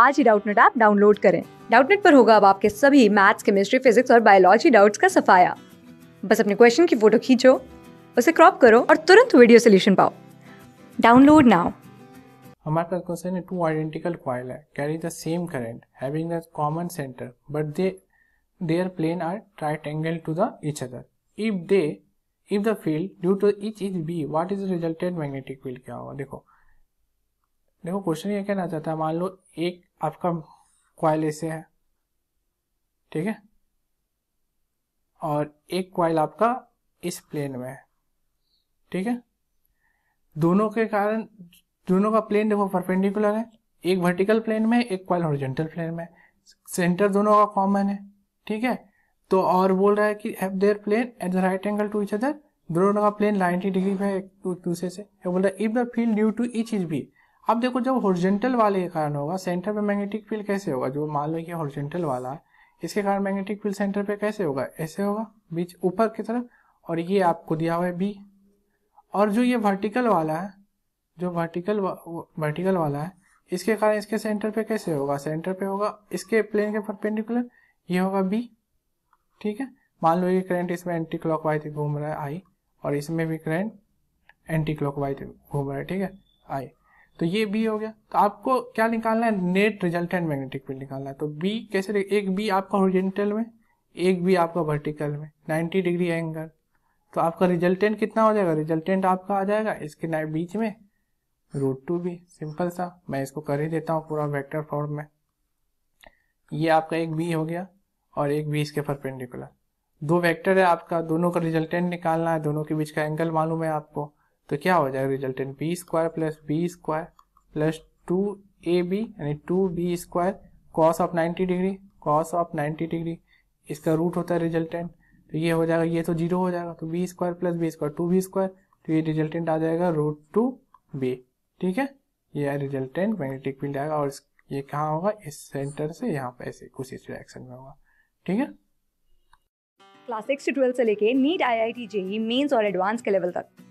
आज ही Doubtnut app download करें डाउटनेट पर होगा अब आपके सभी मैथ्स केमिस्ट्री फिजिक्स और बायोलॉजी डाउट्स का सफाया बस अपने क्वेश्चन की फोटो खींचो उसे क्रॉप करो और तुरंत वीडियो सोल्यूशन पाओ डाउनलोड नाउ हमारे पास क्वेश्चन है टू आइडेंटिकल क्वाइल है carry the same current having the common centre but they their plane are angle to the each other if they if the field due to each is B what is the resulted magnetic field क्या होगा देखो देखो question ये कहना चाहता है मान लो एक आपका क्वाइल ऐसे है ठीक है और एक क्वाइल आपका इस प्लेन में है ठीक है दोनों के कारण दोनों का प्लेन देखो परपेंडिकुलर है एक वर्टिकल प्लेन में एक क्वाइल हॉरिजॉन्टल प्लेन में सेंटर दोनों का कॉमन है ठीक है तो और बोल रहा है कि have their plane at the right angle to each other दोनों का प्लेन 90 डिग्री में एक दूसरे से बोल रहा है if the field due to each is B अब देखो जब हॉर्जेंटल वाले के कारण होगा सेंटर पे मैग्नेटिक फील्ड कैसे होगा जो मान लो कि हॉर्जेंटल वाला है इसके कारण मैग्नेटिक फील्ड सेंटर पे कैसे होगा ऐसे होगा बीच ऊपर की तरफ और ये आपको दिया हुआ है बी और जो ये वर्टिकल वाला है जो वर्टिकल वर्टिकल वाला है इसके कारण इसके सेंटर पे कैसे होगा सेंटर पे होगा इसके प्लेन के परपेंडिकुलर ये होगा बी ठीक है मान लो ये करंट इसमें एंटी क्लॉक वाइज घूम रहा है आई और इसमें भी करंट एंटी क्लॉक वाइज घूम रहा है ठीक है आई तो ये बी हो गया तो आपको क्या निकालना है नेट रिजल्टेंट मैग्नेटिक फील्ड निकालना है तो बी कैसे एक बी आपका ओरिजेंटल में एक बी आपका वर्टिकल में 90 डिग्री एंगल तो आपका रिजल्टेंट कितना हो जाएगा रिजल्टेंट आपका आ जाएगा इसके बीच में रूट टू बी सिंपल सा मैं इसको कर ही देता हूँ पूरा वेक्टर फॉर्म में ये आपका एक बी हो गया और एक बी इसके परपेंडिकुलर दो वेक्टर है आपका दोनों का रिजल्टेंट निकालना है दोनों के बीच का एंगल मालूम है आपको तो क्या हो जाएगा resultant B square plus B square plus two A B यानी two B square cos of ninety degree cos of ninety degree इसका रूट होता है रिजल्टेंट तो ये हो जाएगा ये तो जीरो हो जाएगा तो B square plus B square two B square तो ये रिजल्टेंट आ जाएगा रूट टू बी ठीक है ये रिजल्टेंट मैग्नेटिक फील्ड आएगा और ये कहाँ होगा इस सेंटर से यहाँ पे ऐसे कुछ इस डायरेक्शन में होगा ठीक है क्लास सिक्स से ट्वेल्थ से लेके NEET I I T JEE Mains और एडवांस के लेवल तक